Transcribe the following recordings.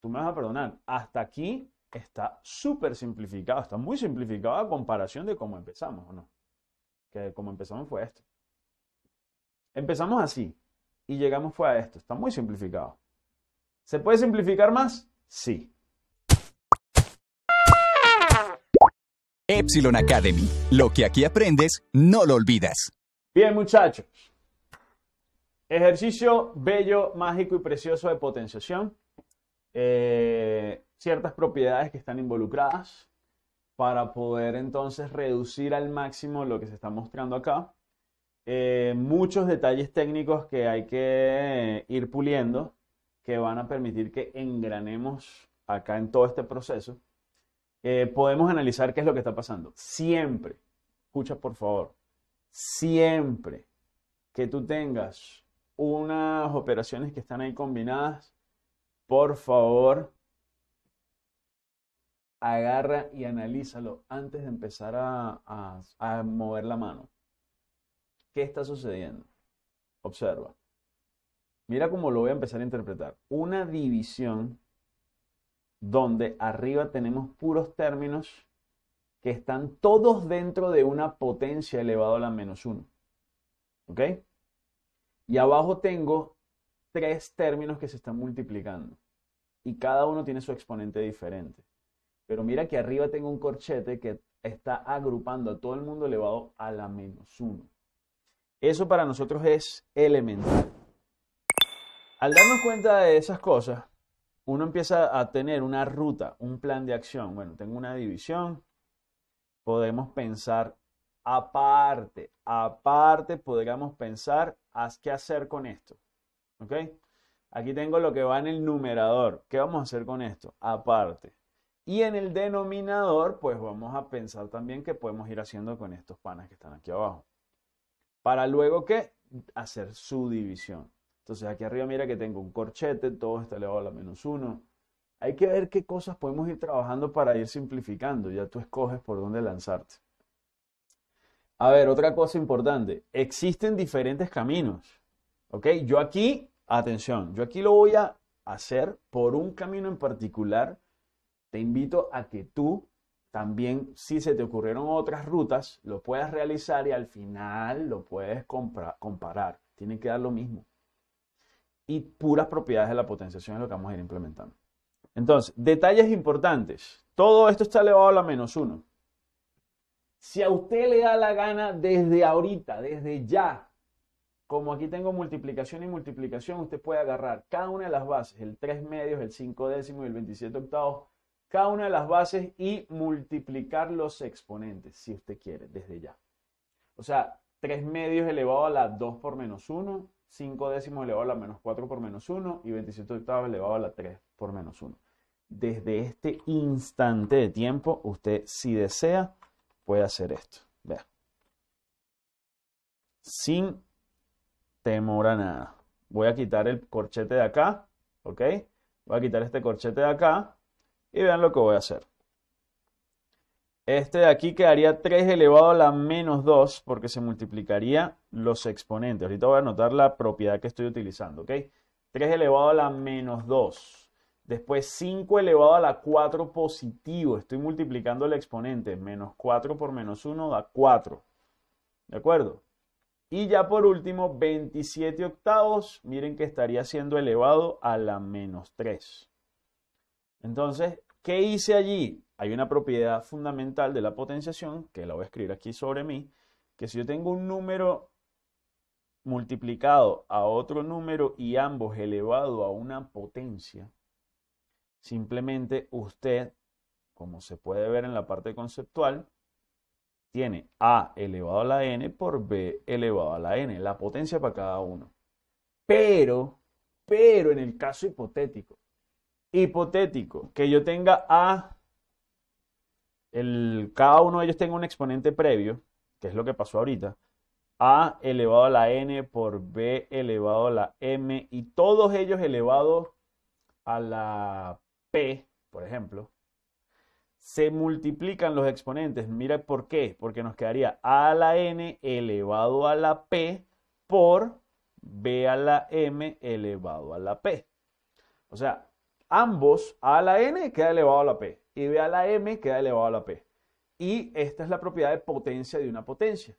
Tú me vas a perdonar. Hasta aquí está súper simplificado, está muy simplificado a comparación de cómo empezamos, ¿o no? Que como empezamos fue esto. Empezamos así y llegamos fue a esto. Está muy simplificado. ¿Se puede simplificar más? Sí. Epsilon Academy. Lo que aquí aprendes, no lo olvidas. Bien, muchachos. Ejercicio bello, mágico y precioso de potenciación eh, ciertas propiedades que están involucradas para poder entonces reducir al máximo lo que se está mostrando acá. Eh, muchos detalles técnicos que hay que ir puliendo que van a permitir que engranemos acá en todo este proceso. Eh, podemos analizar qué es lo que está pasando. Siempre, escucha por favor, siempre que tú tengas unas operaciones que están ahí combinadas, por favor, agarra y analízalo antes de empezar a, mover la mano. ¿Qué está sucediendo? Observa. Mira cómo lo voy a empezar a interpretar. Una división donde arriba tenemos puros términos que están todos dentro de una potencia elevada a la menos 1. ¿Ok? Y abajo tengo tres términos que se están multiplicando y cada uno tiene su exponente diferente. Pero mira que arriba tengo un corchete que está agrupando a todo el mundo elevado a la menos 1. Eso para nosotros es elemental. Al darnos cuenta de esas cosas, uno empieza a tener una ruta, un plan de acción. Bueno, tengo una división, podemos pensar aparte, aparte podríamos pensar qué hacer con esto. ¿Ok? Aquí tengo lo que va en el numerador. ¿Qué vamos a hacer con esto? Aparte. Y en el denominador, pues vamos a pensar también qué podemos ir haciendo con estos panas que están aquí abajo. Para luego, ¿qué? Hacer su división. Entonces aquí arriba mira que tengo un corchete, todo está elevado a la menos uno. Hay que ver qué cosas podemos ir trabajando para ir simplificando. Ya tú escoges por dónde lanzarte. A ver, otra cosa importante. Existen diferentes caminos. ¿Ok? Yo aquí Atención, yo aquí lo voy a hacer por un camino en particular. Te invito a que tú también, si se te ocurrieron otras rutas, lo puedas realizar y al final lo puedes comparar. Tienen que dar lo mismo. Y puras propiedades de la potenciación es lo que vamos a ir implementando. Entonces, detalles importantes. Todo esto está elevado a la menos uno. Si a usted le da la gana desde ahorita, desde ya, como aquí tengo multiplicación y multiplicación, usted puede agarrar cada una de las bases, el 3 medios, el 5 décimos y el 27 octavos, cada una de las bases y multiplicar los exponentes, si usted quiere, desde ya. O sea, 3 medios elevado a la 2 por menos 1, 5 décimos elevado a la menos 4 por menos 1 y 27 octavos elevado a la 3 por menos 1. Desde este instante de tiempo, usted, si desea, puede hacer esto. Vea. Sin temor a nada. Voy a quitar el corchete de acá, ¿ok? Voy a quitar este corchete de acá y vean lo que voy a hacer. Este de aquí quedaría 3 elevado a la menos 2 porque se multiplicaría los exponentes. Ahorita voy a anotar la propiedad que estoy utilizando, ¿ok? 3 elevado a la menos 2. Después 5 elevado a la 4 positivo. Estoy multiplicando el exponente. Menos 4 por menos 1 da 4. ¿De acuerdo? Y ya por último, 27 octavos, miren que estaría siendo elevado a la menos 3. Entonces, ¿qué hice allí? Hay una propiedad fundamental de la potenciación, que la voy a escribir aquí sobre mí, que si yo tengo un número multiplicado a otro número y ambos elevado a una potencia, simplemente usted, como se puede ver en la parte conceptual, tiene A elevado a la N por B elevado a la N, la potencia para cada uno. Pero, pero en el caso hipotético, hipotético, que yo tenga A, el, cada uno de ellos tenga un exponente previo, que es lo que pasó ahorita, A elevado a la N por B elevado a la M y todos ellos elevados a la P, por ejemplo, se multiplican los exponentes. Mira por qué, porque nos quedaría a la n elevado a la p por b a la m elevado a la p. O sea, ambos, a la n queda elevado a la p y b a la m queda elevado a la p. Y esta es la propiedad de potencia de una potencia,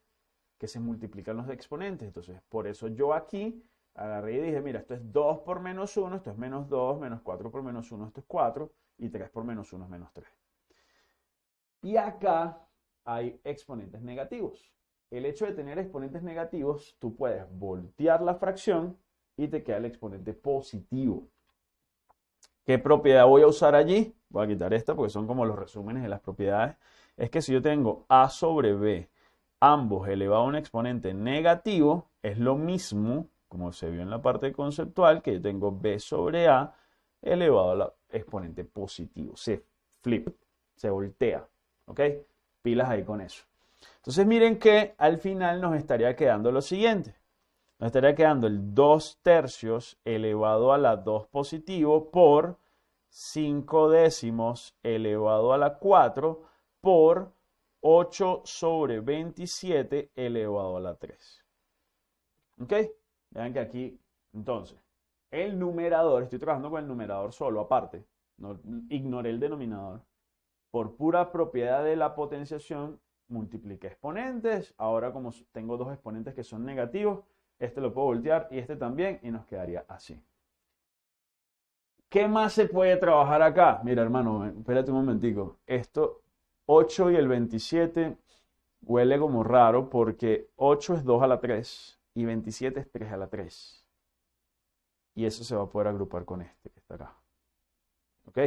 que se multiplican los exponentes. Entonces, por eso yo aquí agarré y dije, mira, esto es 2 por menos 1, esto es menos 2, menos 4 por menos 1, esto es 4, y 3 por menos 1 es menos 3. Y acá hay exponentes negativos. El hecho de tener exponentes negativos, tú puedes voltear la fracción y te queda el exponente positivo. ¿Qué propiedad voy a usar allí? Voy a quitar esta porque son como los resúmenes de las propiedades. Es que si yo tengo a sobre b, ambos elevado a un exponente negativo, es lo mismo, como se vio en la parte conceptual, que yo tengo b sobre a elevado a exponente positivo. Se flip, se voltea. ¿Ok? Pilas ahí con eso. Entonces miren que al final nos estaría quedando lo siguiente. Nos estaría quedando el 2 tercios elevado a la 2 positivo por 5 décimos elevado a la 4 por 8 sobre 27 elevado a la 3. ¿Ok? Vean que aquí, entonces, el numerador, estoy trabajando con el numerador solo, aparte, no, ignoré el denominador por pura propiedad de la potenciación, multipliqué exponentes. Ahora como tengo dos exponentes que son negativos, este lo puedo voltear y este también y nos quedaría así. ¿Qué más se puede trabajar acá? Mira, hermano, eh, espérate un momentico. Esto 8 y el 27 huele como raro porque 8 es 2 a la 3 y 27 es 3 a la 3. Y eso se va a poder agrupar con este que está acá. ¿Ok?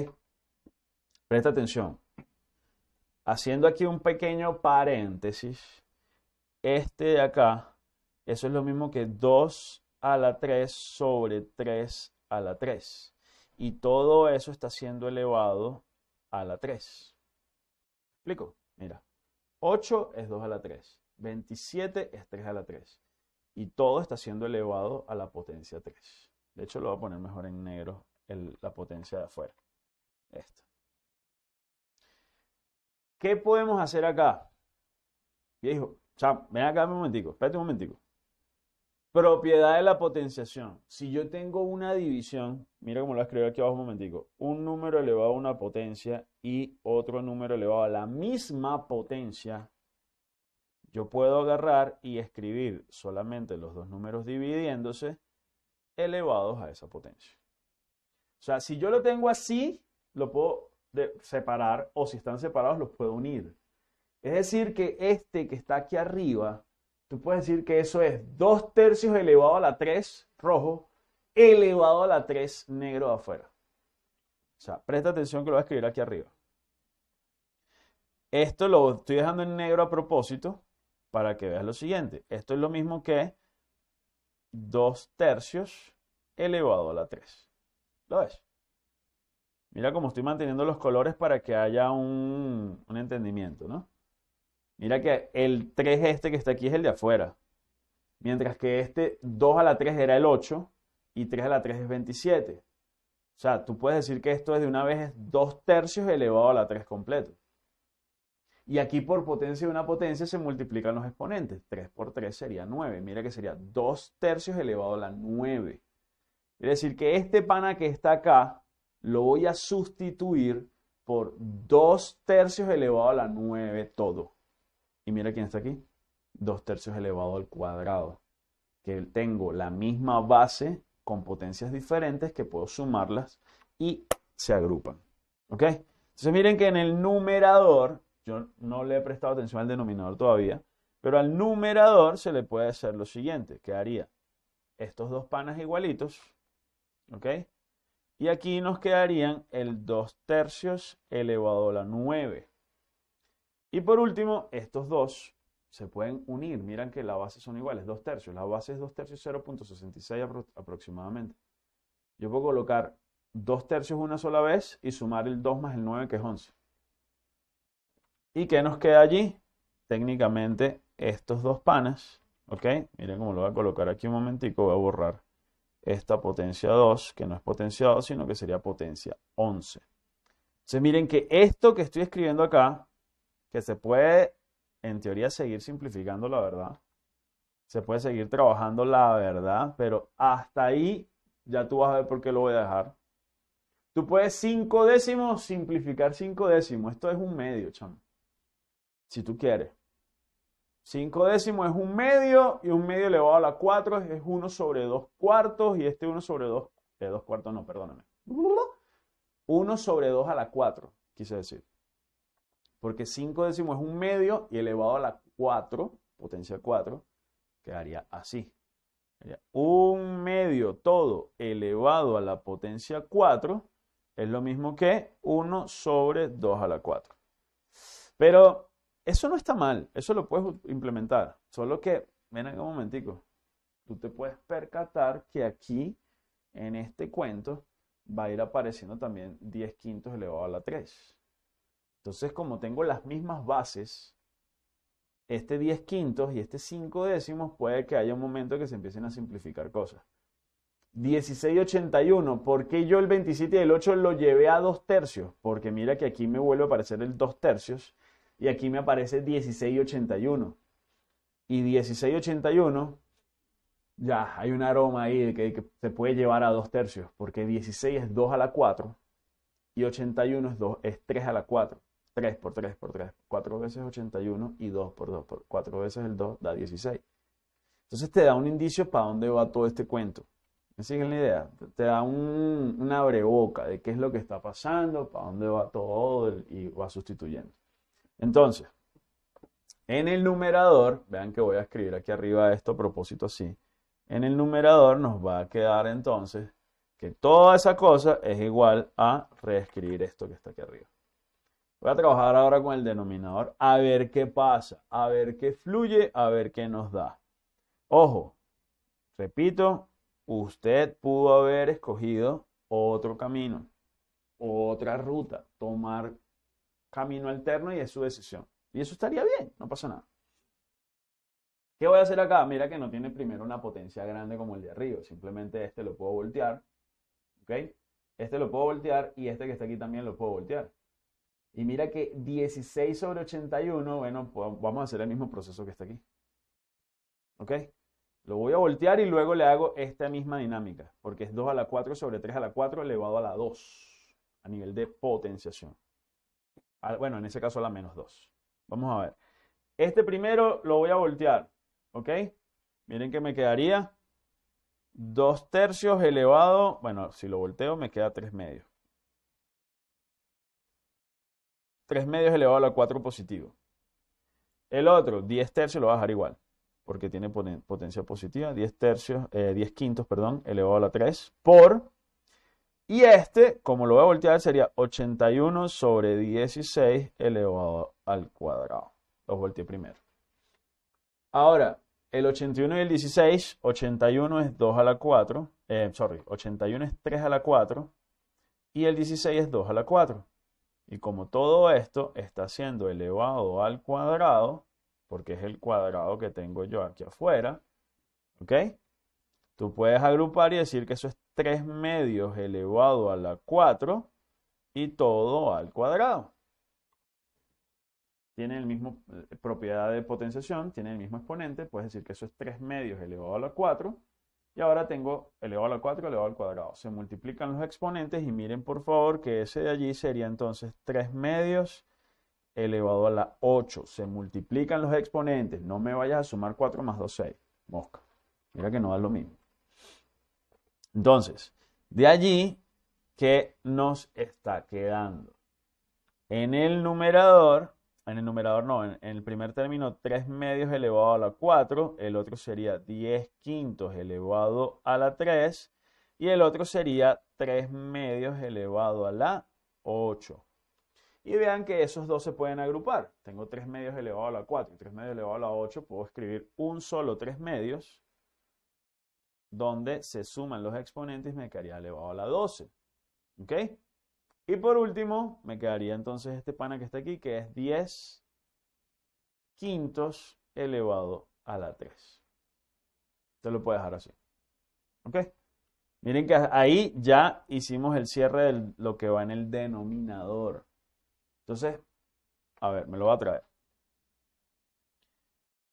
Presta atención. Haciendo aquí un pequeño paréntesis, este de acá, eso es lo mismo que 2 a la 3 sobre 3 a la 3. Y todo eso está siendo elevado a la 3. ¿Explico? Mira, 8 es 2 a la 3, 27 es 3 a la 3. Y todo está siendo elevado a la potencia 3. De hecho, lo voy a poner mejor en negro la potencia de afuera. Esto. ¿Qué podemos hacer acá? Y dijo, ven acá un momentico, espérate un momentico. Propiedad de la potenciación. Si yo tengo una división, mira cómo lo escribo aquí abajo un momentico, un número elevado a una potencia y otro número elevado a la misma potencia, yo puedo agarrar y escribir solamente los dos números dividiéndose elevados a esa potencia. O sea, si yo lo tengo así, lo puedo de separar o si están separados los puedo unir. Es decir, que este que está aquí arriba, tú puedes decir que eso es 2 tercios elevado a la 3 rojo elevado a la 3 negro de afuera. O sea, presta atención que lo voy a escribir aquí arriba. Esto lo estoy dejando en negro a propósito para que veas lo siguiente. Esto es lo mismo que 2 tercios elevado a la 3. ¿Lo ves? Mira cómo estoy manteniendo los colores para que haya un, un entendimiento, ¿no? Mira que el 3 este que está aquí es el de afuera. Mientras que este 2 a la 3 era el 8 y 3 a la 3 es 27. O sea, tú puedes decir que esto es de una vez 2 tercios elevado a la 3 completo. Y aquí por potencia de una potencia se multiplican los exponentes. 3 por 3 sería 9. Mira que sería 2 tercios elevado a la 9. Es decir que este pana que está acá lo voy a sustituir por 2 tercios elevado a la 9 todo. Y mira quién está aquí. 2 tercios elevado al cuadrado. Que tengo la misma base con potencias diferentes que puedo sumarlas y se agrupan. ¿Ok? Entonces miren que en el numerador, yo no le he prestado atención al denominador todavía, pero al numerador se le puede hacer lo siguiente. Quedaría estos dos panas igualitos. ¿Ok? Y aquí nos quedarían el 2 tercios elevado a la 9. Y por último, estos dos se pueden unir. Miran que la base son iguales, 2 tercios. La base es 2 tercios 0.66 aproximadamente. Yo puedo colocar 2 tercios una sola vez y sumar el 2 más el 9 que es 11. ¿Y qué nos queda allí? Técnicamente estos dos panas, ¿ok? Miren cómo lo voy a colocar aquí un momentico, voy a borrar esta potencia 2, que no es potencia 2, sino que sería potencia 11. Entonces miren que esto que estoy escribiendo acá, que se puede en teoría seguir simplificando la verdad, se puede seguir trabajando la verdad, pero hasta ahí ya tú vas a ver por qué lo voy a dejar. Tú puedes cinco décimos simplificar 5 décimos. Esto es un medio, chamo. Si tú quieres. 5 décimos es un medio y un medio elevado a la 4 es 1 sobre 2 cuartos y este 1 sobre 2, eh, 2 cuartos no, perdóname. 1 sobre 2 a la 4, quise decir. Porque 5 décimos es un medio y elevado a la 4, potencia 4, quedaría así. Un medio todo elevado a la potencia 4 es lo mismo que 1 sobre 2 a la 4. Pero eso no está mal, eso lo puedes implementar. Solo que, ven acá un momentico, tú te puedes percatar que aquí, en este cuento, va a ir apareciendo también 10 quintos elevado a la 3. Entonces, como tengo las mismas bases, este 10 quintos y este 5 décimos puede que haya un momento que se empiecen a simplificar cosas. 1681, ¿por qué yo el 27 y el 8 lo llevé a 2 tercios? Porque mira que aquí me vuelve a aparecer el 2 tercios y aquí me aparece 1681. Y 1681, ya hay un aroma ahí que, que se puede llevar a dos tercios, porque 16 es 2 a la 4 y 81 es, 2, es 3 a la 4. 3 por 3 por 3, 4 veces 81 y 2 por 2 por 4 veces el 2 da 16. Entonces te da un indicio para dónde va todo este cuento. ¿Me siguen la idea? Te da un, una breboca de qué es lo que está pasando, para dónde va todo y va sustituyendo. Entonces, en el numerador, vean que voy a escribir aquí arriba esto a propósito así. En el numerador nos va a quedar entonces que toda esa cosa es igual a reescribir esto que está aquí arriba. Voy a trabajar ahora con el denominador a ver qué pasa, a ver qué fluye, a ver qué nos da. Ojo, repito, usted pudo haber escogido otro camino, otra ruta, tomar camino alterno y es su decisión. Y eso estaría bien, no pasa nada. ¿Qué voy a hacer acá? Mira que no tiene primero una potencia grande como el de arriba. Simplemente este lo puedo voltear. ¿Ok? Este lo puedo voltear y este que está aquí también lo puedo voltear. Y mira que 16 sobre 81, bueno, vamos a hacer el mismo proceso que está aquí. ¿Ok? Lo voy a voltear y luego le hago esta misma dinámica, porque es 2 a la 4 sobre 3 a la 4 elevado a la 2 a nivel de potenciación. Ah, bueno, en ese caso la menos 2. Vamos a ver. Este primero lo voy a voltear, ¿ok? Miren que me quedaría 2 tercios elevado, bueno, si lo volteo me queda 3 medios. 3 medios elevado a la 4 positivo. El otro, 10 tercios, lo voy a dejar igual, porque tiene potencia positiva, 10 tercios, 10 eh, quintos, perdón, elevado a la 3 por y este, como lo voy a voltear, sería 81 sobre 16 elevado al cuadrado. Los volteé primero. Ahora, el 81 y el 16, 81 es 2 a la 4, eh, sorry, 81 es 3 a la 4 y el 16 es 2 a la 4. Y como todo esto está siendo elevado al cuadrado, porque es el cuadrado que tengo yo aquí afuera, ¿ok? Tú puedes agrupar y decir que eso es 3 medios elevado a la 4 y todo al cuadrado. Tiene la misma eh, propiedad de potenciación, tiene el mismo exponente, puedes decir que eso es 3 medios elevado a la 4. Y ahora tengo elevado a la 4 elevado al cuadrado. Se multiplican los exponentes y miren por favor que ese de allí sería entonces 3 medios elevado a la 8. Se multiplican los exponentes. No me vayas a sumar 4 más 2, 6. Mosca. Mira que no da lo mismo. Entonces, de allí ¿qué nos está quedando. En el numerador, en el numerador no, en, el primer término 3 medios elevado a la 4, el otro sería 10 quintos elevado a la 3 y el otro sería 3 medios elevado a la 8. Y vean que esos dos se pueden agrupar. Tengo 3 medios elevado a la 4 y 3 medios elevado a la 8. Puedo escribir un solo 3 medios donde se suman los exponentes, me quedaría elevado a la 12. ¿Ok? Y por último, me quedaría entonces este pana que está aquí, que es 10 quintos elevado a la 3. Te lo puedes dejar así. ¿Ok? Miren que ahí ya hicimos el cierre de lo que va en el denominador. Entonces, a ver, me lo va a traer.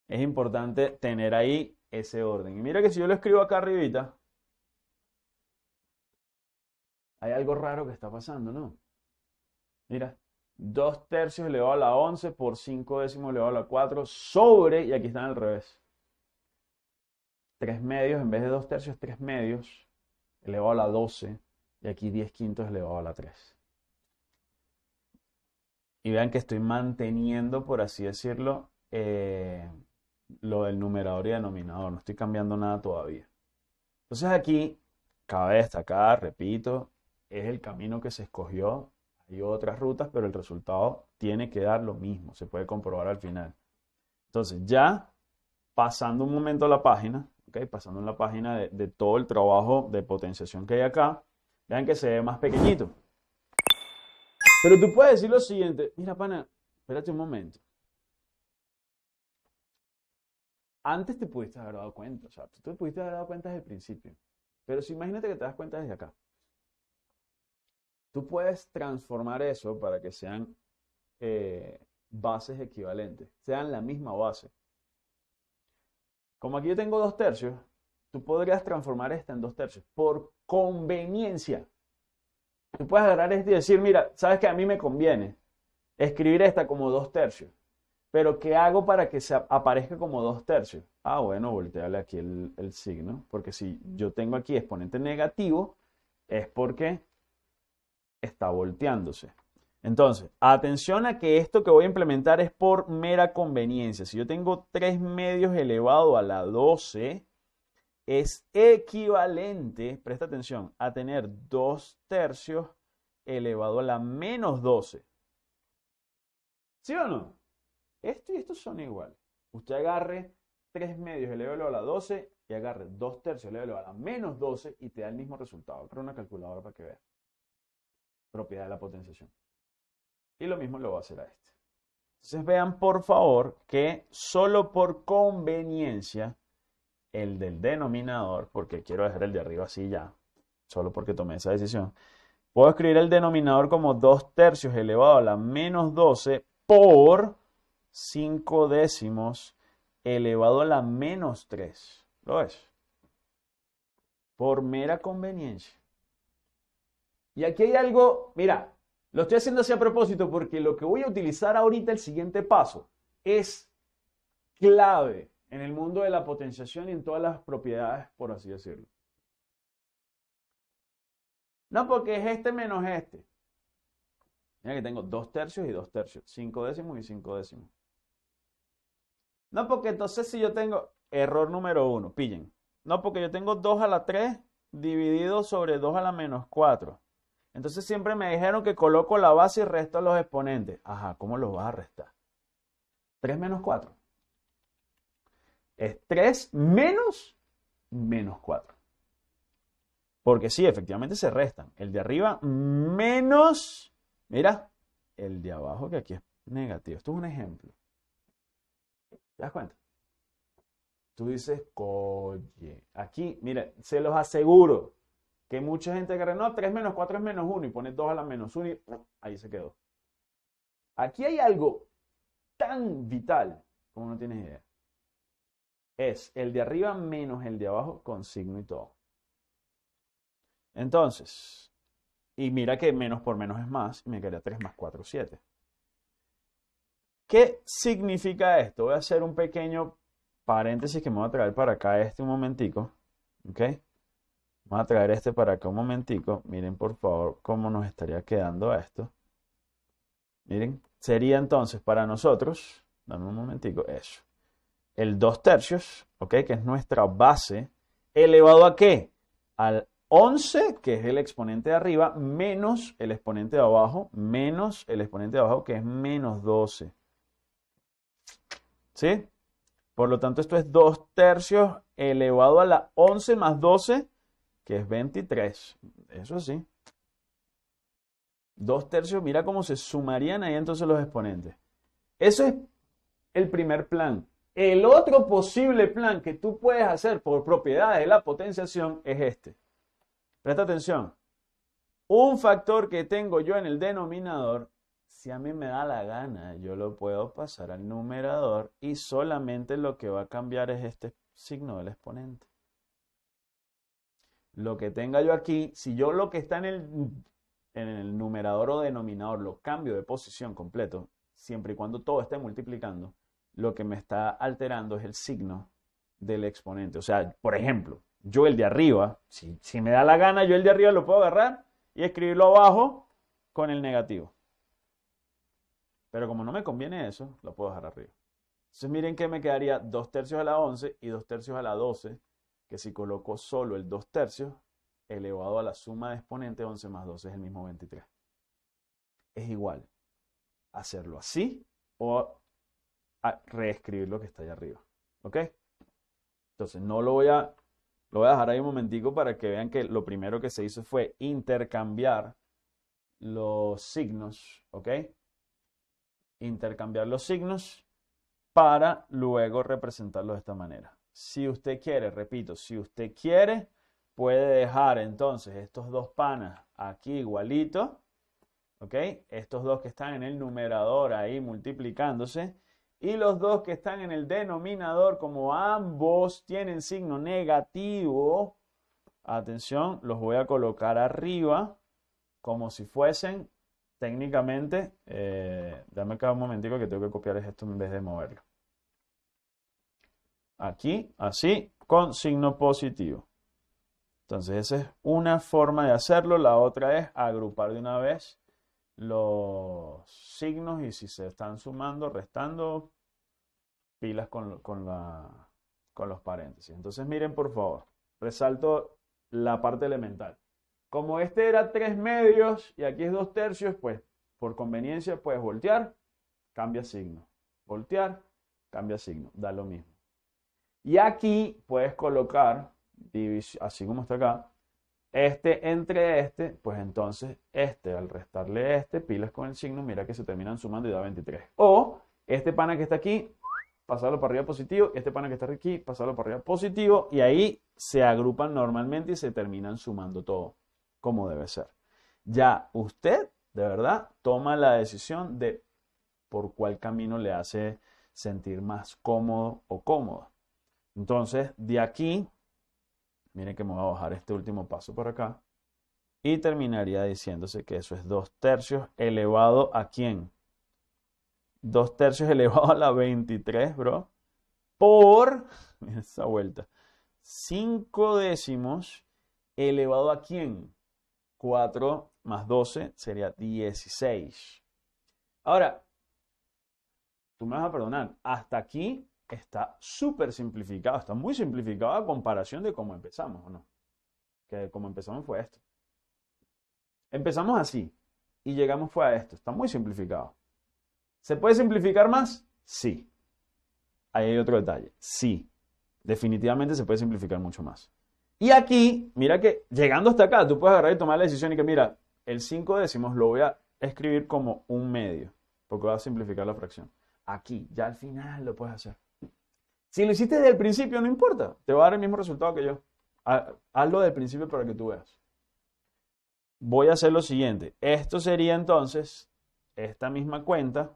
Es importante tener ahí ese orden. Y mira que si yo lo escribo acá arribita, hay algo raro que está pasando, ¿no? Mira, 2 tercios elevado a la 11 por 5 décimos elevado a la 4 sobre, y aquí están al revés. 3 medios, en vez de 2 tercios, 3 medios elevado a la 12, y aquí 10 quintos elevado a la 3. Y vean que estoy manteniendo, por así decirlo, eh, lo del numerador y denominador, no estoy cambiando nada todavía. Entonces aquí, cabe destacar, repito, es el camino que se escogió, hay otras rutas, pero el resultado tiene que dar lo mismo, se puede comprobar al final. Entonces ya pasando un momento a la página, okay, pasando en la página de, de todo el trabajo de potenciación que hay acá, vean que se ve más pequeñito. Pero tú puedes decir lo siguiente, mira pana, espérate un momento. antes te pudiste haber dado cuenta, o sea, tú te pudiste haber dado cuenta desde el principio. Pero si imagínate que te das cuenta desde acá. Tú puedes transformar eso para que sean eh, bases equivalentes, sean la misma base. Como aquí yo tengo dos tercios, tú podrías transformar esta en dos tercios por conveniencia. Tú puedes agarrar esto y decir, mira, sabes que a mí me conviene escribir esta como dos tercios pero ¿qué hago para que se aparezca como dos tercios? Ah, bueno, voltearle aquí el, el signo, porque si yo tengo aquí exponente negativo, es porque está volteándose. Entonces, atención a que esto que voy a implementar es por mera conveniencia. Si yo tengo 3 medios elevado a la 12, es equivalente, presta atención, a tener 2 tercios elevado a la menos 12. ¿Sí o no? Esto y esto son iguales. Usted agarre 3 medios, elevado a la 12 y agarre 2 tercios, elevado a la menos 12 y te da el mismo resultado. Pero una calculadora para que vea. Propiedad de la potenciación. Y lo mismo lo va a hacer a este. Entonces vean por favor que solo por conveniencia el del denominador, porque quiero dejar el de arriba así ya, solo porque tomé esa decisión, puedo escribir el denominador como 2 tercios elevado a la menos 12 por 5 décimos elevado a la menos 3. ¿Lo es? Por mera conveniencia. Y aquí hay algo, mira, lo estoy haciendo así a propósito porque lo que voy a utilizar ahorita, el siguiente paso, es clave en el mundo de la potenciación y en todas las propiedades, por así decirlo. No, porque es este menos este. Mira que tengo dos tercios y dos tercios, cinco décimos y cinco décimos. No, porque entonces si yo tengo, error número uno, pillen. No, porque yo tengo 2 a la 3 dividido sobre 2 a la menos 4. Entonces siempre me dijeron que coloco la base y resto los exponentes. Ajá, ¿cómo los vas a restar? 3 menos 4. Es 3 menos menos 4. Porque sí, efectivamente se restan. El de arriba menos, mira, el de abajo que aquí es negativo. Esto es un ejemplo. ¿Te das cuenta? Tú dices, oye. aquí, mira, se los aseguro que mucha gente que no, 3 menos 4 es menos 1 y pone 2 a la menos 1 y ahí se quedó. Aquí hay algo tan vital como no tienes idea. Es el de arriba menos el de abajo con signo y todo. Entonces, y mira que menos por menos es más, y me quedaría 3 más 4, 7. ¿Qué significa esto? Voy a hacer un pequeño paréntesis que me voy a traer para acá este un momentico. ¿Ok? voy a traer este para acá un momentico. Miren por favor cómo nos estaría quedando esto. Miren, sería entonces para nosotros, dame un momentico, eso. El 2 tercios, ¿ok? Que es nuestra base, elevado a qué? Al 11, que es el exponente de arriba, menos el exponente de abajo, menos el exponente de abajo, que es menos 12. ¿Sí? Por lo tanto, esto es 2 tercios elevado a la 11 más 12, que es 23. Eso sí. 2 tercios, mira cómo se sumarían ahí entonces los exponentes. Eso es el primer plan. El otro posible plan que tú puedes hacer por propiedad de la potenciación es este. Presta atención. Un factor que tengo yo en el denominador si a mí me da la gana, yo lo puedo pasar al numerador y solamente lo que va a cambiar es este signo del exponente. Lo que tenga yo aquí, si yo lo que está en el, en el numerador o denominador lo cambio de posición completo, siempre y cuando todo esté multiplicando, lo que me está alterando es el signo del exponente. O sea, por ejemplo, yo el de arriba, si, si me da la gana, yo el de arriba lo puedo agarrar y escribirlo abajo con el negativo. Pero como no me conviene eso, lo puedo dejar arriba. Entonces miren que me quedaría 2 tercios a la 11 y 2 tercios a la 12, que si coloco solo el 2 tercios elevado a la suma de exponente 11 más 12 es el mismo 23. Es igual hacerlo así o reescribir lo que está allá arriba. ¿Ok? Entonces no lo voy a... Lo voy a dejar ahí un momentico para que vean que lo primero que se hizo fue intercambiar los signos, ¿ok? intercambiar los signos para luego representarlos de esta manera. Si usted quiere, repito, si usted quiere, puede dejar entonces estos dos panas aquí igualitos, ¿ok? Estos dos que están en el numerador ahí multiplicándose y los dos que están en el denominador, como ambos tienen signo negativo, atención, los voy a colocar arriba como si fuesen técnicamente, eh, dame acá un momentico que tengo que copiar esto en vez de moverlo. Aquí, así, con signo positivo. Entonces esa es una forma de hacerlo. La otra es agrupar de una vez los signos y si se están sumando, restando, pilas con, la, con los paréntesis. Entonces miren por favor, resalto la parte elemental. Como este era tres medios y aquí es dos tercios, pues por conveniencia puedes voltear, cambia signo. Voltear, cambia signo. Da lo mismo. Y aquí puedes colocar, así como está acá, este entre este, pues entonces este, al restarle este, pilas con el signo, mira que se terminan sumando y da 23. O este pana que está aquí, pasarlo para arriba positivo, este pana que está aquí, pasarlo para arriba positivo, y ahí se agrupan normalmente y se terminan sumando todo como debe ser. Ya usted, de verdad, toma la decisión de por cuál camino le hace sentir más cómodo o cómodo. Entonces, de aquí, miren que me voy a bajar este último paso por acá. Y terminaría diciéndose que eso es 2 tercios elevado a quién? Dos tercios elevado a la 23, bro. Por, miren esa vuelta, cinco décimos elevado a quién? 4 más 12 sería 16. Ahora, tú me vas a perdonar, hasta aquí está súper simplificado, está muy simplificado a comparación de cómo empezamos, ¿o no? Que como empezamos fue esto. Empezamos así y llegamos fue a esto, está muy simplificado. ¿Se puede simplificar más? Sí. Ahí hay otro detalle, sí. Definitivamente se puede simplificar mucho más. Y aquí, mira que llegando hasta acá, tú puedes agarrar y tomar la decisión y que, mira, el 5 décimos lo voy a escribir como un medio, porque va a simplificar la fracción. Aquí, ya al final lo puedes hacer. Si lo hiciste desde el principio, no importa, te va a dar el mismo resultado que yo. Hazlo del principio para que tú veas. Voy a hacer lo siguiente. Esto sería entonces esta misma cuenta,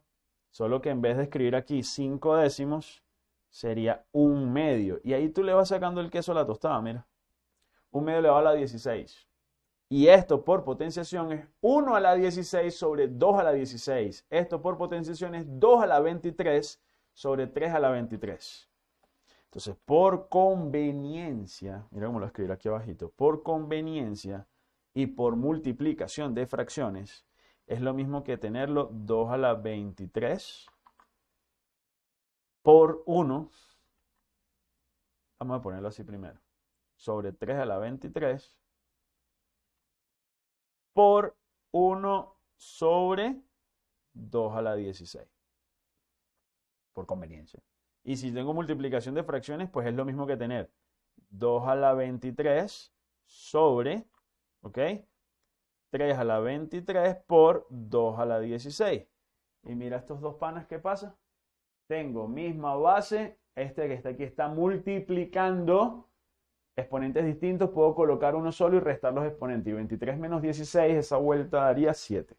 solo que en vez de escribir aquí 5 décimos, sería un medio. Y ahí tú le vas sacando el queso a la tostada, mira un medio elevado a la 16. Y esto por potenciación es 1 a la 16 sobre 2 a la 16. Esto por potenciación es 2 a la 23 sobre 3 a la 23. Entonces, por conveniencia, mira cómo lo escribir aquí abajito, por conveniencia y por multiplicación de fracciones, es lo mismo que tenerlo 2 a la 23 por 1. Vamos a ponerlo así primero sobre 3 a la 23 por 1 sobre 2 a la 16. Por conveniencia. Y si tengo multiplicación de fracciones, pues es lo mismo que tener 2 a la 23 sobre, ¿ok? 3 a la 23 por 2 a la 16. Y mira estos dos panas, que pasa? Tengo misma base, este que está aquí está multiplicando exponentes distintos, puedo colocar uno solo y restar los exponentes. Y 23 menos 16, esa vuelta daría 7.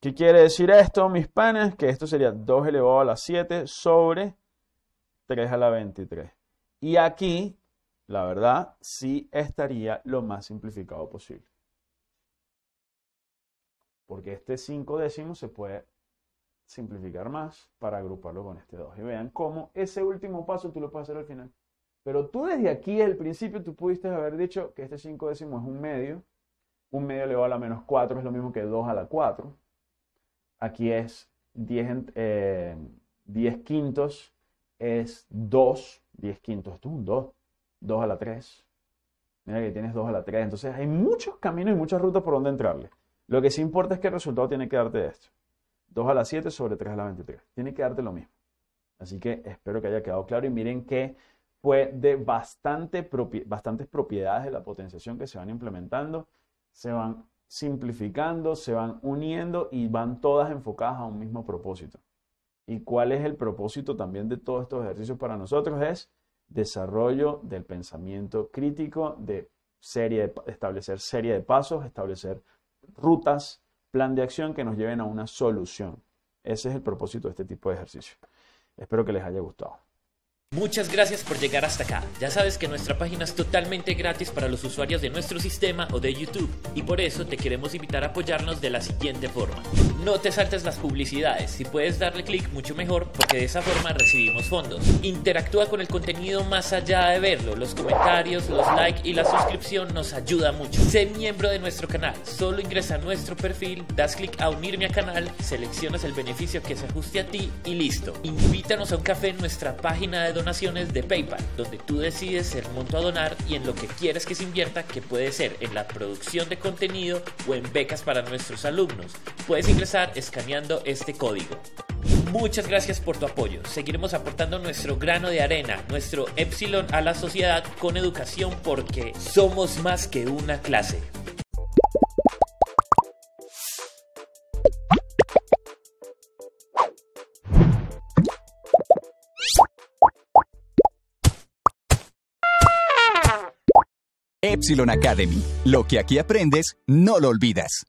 ¿Qué quiere decir esto, mis panes? Que esto sería 2 elevado a la 7 sobre 3 a la 23. Y aquí, la verdad, sí estaría lo más simplificado posible. Porque este 5 décimos se puede simplificar más para agruparlo con este 2. Y vean cómo ese último paso tú lo puedes hacer al final. Pero tú desde aquí, desde el principio, tú pudiste haber dicho que este 5 décimo es un medio. Un medio elevado a la menos 4 es lo mismo que 2 a la 4. Aquí es 10, 10 eh, quintos, es 2. 10 quintos, es un 2. 2 a la 3. Mira que tienes 2 a la 3. Entonces hay muchos caminos y muchas rutas por donde entrarle. Lo que sí importa es que el resultado tiene que darte esto. 2 a la 7 sobre 3 a la 23. Tiene que darte lo mismo. Así que espero que haya quedado claro y miren que fue de bastante bastantes propiedades de la potenciación que se van implementando, se van simplificando, se van uniendo y van todas enfocadas a un mismo propósito. ¿Y cuál es el propósito también de todos estos ejercicios para nosotros? Es desarrollo del pensamiento crítico, de, serie de, establecer serie de pasos, establecer rutas, plan de acción que nos lleven a una solución. Ese es el propósito de este tipo de ejercicio. Espero que les haya gustado. Muchas gracias por llegar hasta acá. Ya sabes que nuestra página es totalmente gratis para los usuarios de nuestro sistema o de YouTube y por eso te queremos invitar a apoyarnos de la siguiente forma. No te saltes las publicidades, si puedes darle clic mucho mejor porque de esa forma recibimos fondos. Interactúa con el contenido más allá de verlo, los comentarios, los likes y la suscripción nos ayuda mucho. Sé miembro de nuestro canal, solo ingresa a nuestro perfil, das clic a unirme a canal, seleccionas el beneficio que se ajuste a ti y listo. Invítanos a un café en nuestra página de donaciones de PayPal, donde tú decides el monto a donar y en lo que quieres que se invierta, que puede ser en la producción de contenido o en becas para nuestros alumnos. Puedes ingresar escaneando este código. Muchas gracias por tu apoyo. Seguiremos aportando nuestro grano de arena, nuestro epsilon a la sociedad con educación porque somos más que una clase. Epsilon Academy. Lo que aquí aprendes, no lo olvidas.